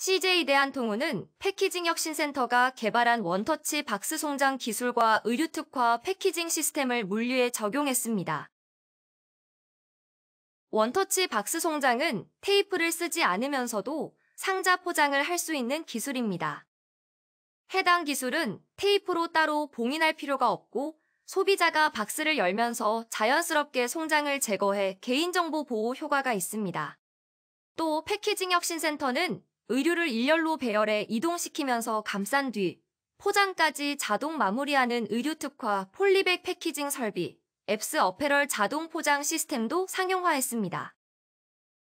CJ 대한통운은 패키징혁신센터가 개발한 원터치 박스 송장 기술과 의류특화 패키징 시스템을 물류에 적용했습니다. 원터치 박스 송장은 테이프를 쓰지 않으면서도 상자 포장을 할 수 있는 기술입니다. 해당 기술은 테이프로 따로 봉인할 필요가 없고 소비자가 박스를 열면서 자연스럽게 송장을 제거해 개인정보 보호 효과가 있습니다. 또 패키징혁신센터는 의류를 일렬로 배열해 이동시키면서 감싼 뒤 포장까지 자동 마무리하는 의류특화 폴리백 패키징 설비, 앱스 어페럴 자동 포장 시스템도 상용화했습니다.